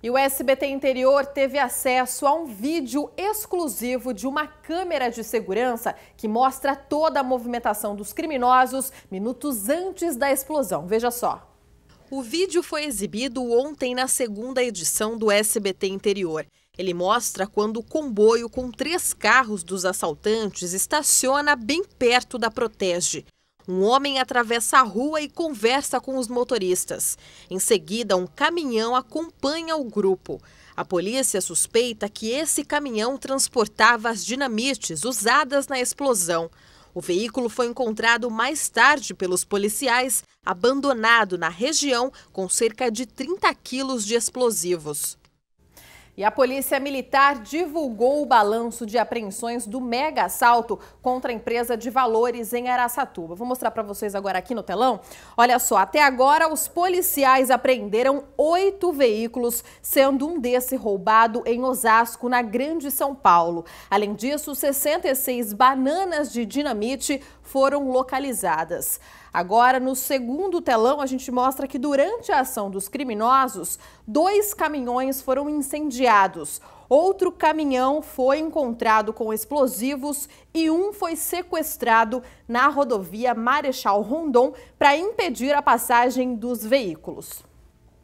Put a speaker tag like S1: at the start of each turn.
S1: E o SBT Interior teve acesso a um vídeo exclusivo de uma câmera de segurança que mostra toda a movimentação dos criminosos minutos antes da explosão. Veja só. O vídeo foi exibido ontem na segunda edição do SBT Interior. Ele mostra quando o comboio com três carros dos assaltantes estaciona bem perto da Protege um homem atravessa a rua e conversa com os motoristas. Em seguida, um caminhão acompanha o grupo. A polícia suspeita que esse caminhão transportava as dinamites usadas na explosão. O veículo foi encontrado mais tarde pelos policiais, abandonado na região com cerca de 30 quilos de explosivos. E a Polícia Militar divulgou o balanço de apreensões do mega assalto contra a empresa de valores em Araçatuba. Vou mostrar para vocês agora aqui no telão. Olha só, até agora os policiais apreenderam oito veículos, sendo um desse roubado em Osasco, na Grande São Paulo. Além disso, 66 bananas de dinamite foram localizadas. Agora, no segundo telão, a gente mostra que durante a ação dos criminosos, dois caminhões foram incendiados Outro caminhão foi encontrado com explosivos e um foi sequestrado na rodovia Marechal Rondon para impedir a passagem dos veículos.